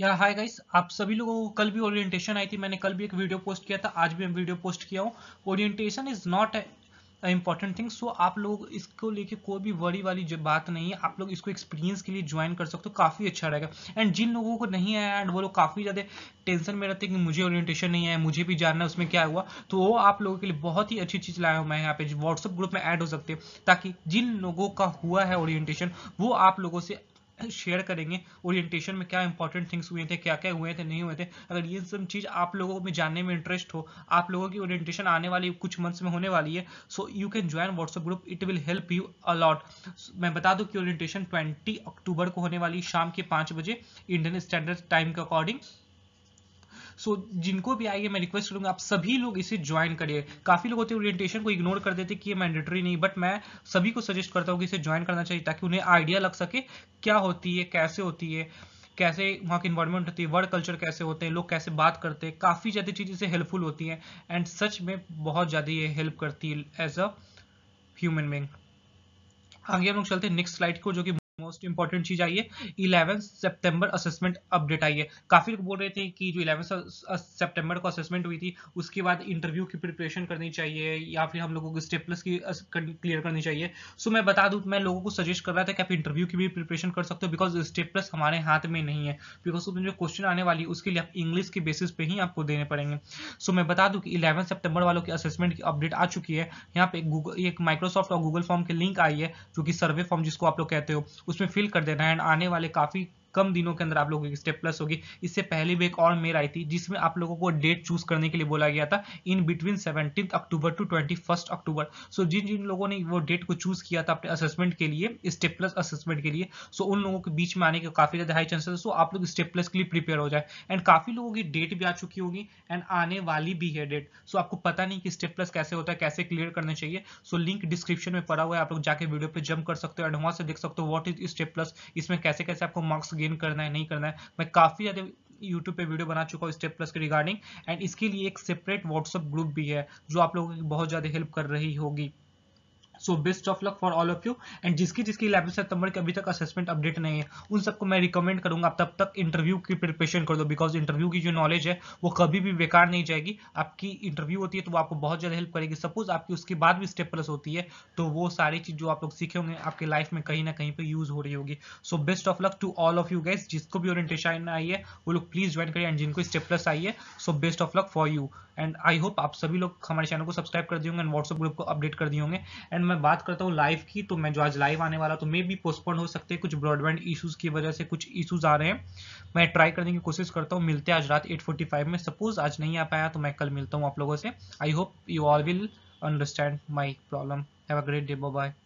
या hi guys आप सभी लोगों को कल भी ओरिएंटेशन आई थी मैंने कल भी एक वीडियो पोस्ट किया था आज भी मैं वीडियो पोस्ट किया हूँ orientation is not important thing so आप लोग इसको लेके कोई भी वरी वाली जो बात नहीं है आप लोग इसको एक्सपीरियंस के लिए ज्वाइन कर सकते हो काफ़ी अच्छा रहेगा एंड जिन लोगों को नहीं आया एंड वो लोग काफ़ी ज़्यादा टेंशन में रहते हैं कि मुझे ओरिएंटेशन नहीं आया मुझे भी जानना है उसमें क्या हुआ तो वो आप लोगों के लिए बहुत ही अच्छी चीज़ लाया हूँ मैं यहाँ पे व्हाट्सअप ग्रुप में ऐड हो सकते हैं ताकि जिन लोगों का हुआ है ओरिएंटेशन वो आप लोगों से शेयर करेंगे ओरिएंटेशन में क्या इंपॉर्टेंट थिंग्स हुए थे क्या क्या हुए थे नहीं हुए थे अगर ये सब चीज़ आप लोगों में जानने में इंटरेस्ट हो आप लोगों की ओरिएंटेशन आने वाली कुछ मंथ्स में होने वाली है so you can join WhatsApp group it will help you a lot मैं बता दू कि ओरिएंटेशन ट्वेंटी अक्टूबर को होने वाली शाम के पाँच बजे इंडियन स्टैंडर्ड टाइम के अकॉर्डिंग सो जिनको भी आइए मैं रिक्वेस्ट करूंगा आप सभी लोग इसे ज्वाइन करिए काफी लोग होते हैं ओरिएंटेशन को इग्नोर कर देते कि ये मैंडेटरी नहीं बट मैं सभी को सजेस्ट करता हूँ कि इसे ज्वाइन करना चाहिए ताकि उन्हें आइडिया लग सके क्या होती है कैसे होती है कैसे वहाँ की इन्वायरमेंट होती है वर्ड कल्चर कैसे होते हैं लोग कैसे बात करते हैं काफ़ी ज़्यादा चीज़ें से हेल्पफुल होती हैं एंड सच में बहुत ज़्यादा ये हेल्प करती है एज अ ह्यूमन बींग आगे हम लोग चलते हैं नेक्स्ट स्लाइड को जो कि मोस्ट इंपॉर्टेंट चीज आई है इलेवन सेप्टेम्बर असेसमेंट अपडेट आई है काफी लोग बोल रहे थे कि जो इलेवन सेप्टेम्बर को असेसमेंट हुई थी उसके बाद इंटरव्यू की प्रिपरेशन करनी चाहिए या फिर हम लोगों को स्टेप प्लस की क्लियर करनी चाहिए सो मैं बता दूं मैं लोगों को सजेस्ट कर रहा था कि आप इंटरव्यू की भी प्रिपरेशन कर सकते हो बिकॉज स्टेप प्लस हमारे हाथ में नहीं है बिकॉज उसमें जो क्वेश्चन आने वाली है उसके लिए आप इंग्लिश के बेसिस पे ही आपको देने पड़ेंगे सो मैं बता दूँ कि इलेवन सेप्टेम्बर वालों की असेसमेंट की अपडेट आ चुकी है यहाँ पे गूगल एक माइक्रोसॉफ्ट और गूगल फॉर्म की लिंक आई है जो कि सर्वे फॉर्म जिसको आप लोग कहते हो उसमें फिल कर देना है एंड आने वाले काफ़ी कम दिनों के अंदर आप लोगों की स्टेप प्लस होगी इससे पहले भी एक और मेल आई थी जिसमें आप लोगों को डेट चूज करने के लिए बोला गया था in between seventeen October to twenty October so जिन जिन लोगों ने वो डेट को चूज किया था अपने असेसमेंट के लिए स्टेप प्लस असेसमेंट के लिए सो उन लोगों के बीच में आने के काफी ज्यादा हाई चांसेस सो आप लोग स्टेप प्लस के लिए प्रिपेयर हो जाए एंड काफी लोगों की डेट भी आ चुकी होगी एंड आने वाली भी है डेट सो आपको पता नहीं कि स्टेप प्लस कैसे होता है कैसे क्लियर करना चाहिए सो लिंक डिस्क्रिप्शन में पड़ा हुआ है आप लोग जाके वीडियो पे जंप कर सकते हो एंड वहां से देख सकते हो व्हाट इज स्टेप प्लस इसमें कैसे कैसे आपको मार्क्स गेन करना है नहीं करना है मैं काफ़ी ज़्यादा यूट्यूब पे वीडियो बना चुका हूँ स्टेप प्लस के रिगार्डिंग एंड इसके लिए एक सेपरेट व्हाट्सअप ग्रुप भी है जो आप लोगों की बहुत ज़्यादा हेल्प कर रही होगी so best of luck for all of you and जिसकी जिसकी इलेवन सितंबर के अभी तक असेसमेंट अपडेट नहीं है उन सबको मैं रिकमेंड करूंगा आप तब तक इंटरव्यू की प्रिपरेशन कर दो बिकॉज इंटरव्यू की जो नॉलेज है वो कभी भी बेकार नहीं जाएगी आपकी इंटरव्यू होती है तो वो आपको बहुत ज़्यादा हेल्प करेगी सपोज आपकी उसके बाद भी स्टेप प्लस होती है तो वो सारी चीज़ जो आप लोग सीखे होंगे आपके लाइफ में कहीं ना कहीं पर यूज़ हो रही होगी so best of luck to all of you guys जिसको भी ओरिएंटेशन आई है वो लोग प्लीज़ ज्वाइन करिए एंड जिनको स्टेप प्लस आई है so best of luck for you and I hope आप सभी लोग हमारे चैनल को सब्सक्राइब कर दिए होंगे एंड व्हाट्सअप ग्रुप को अपडेट कर दिए होंगे एंड मैं बात करता हूँ लाइव की तो मैं जो आज लाइव आने वाला तो मे भी पोस्टपोन हो सकते हैं कुछ ब्रॉडबैंड इशूज की वजह से कुछ इशूज आ रहे हैं मैं ट्राई करने की कोशिश करता हूँ मिलते हैं आज रात 8:45 में सपोज आज नहीं आ पाया तो मैं कल मिलता हूँ आप लोगों से I hope you all will understand my problem have a great day bye